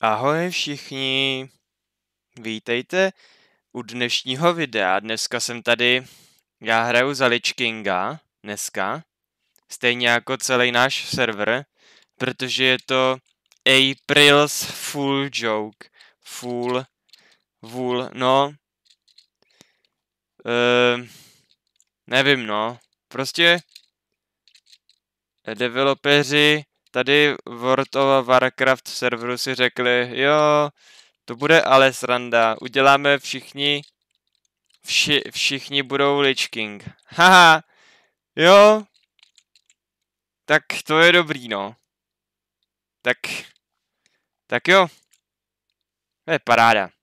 Ahoj všichni, vítejte u dnešního videa. Dneska jsem tady, já hraju za Lich Kinga, dneska, stejně jako celý náš server, protože je to April's Full Joke, Full, Vůl, no, ehm, nevím no, prostě developeři Tady World of Warcraft serveru si řekli, jo, to bude ale sranda, uděláme všichni, vši, všichni budou Lich King. Haha, jo, tak to je dobrý, no. Tak, tak jo, to je paráda.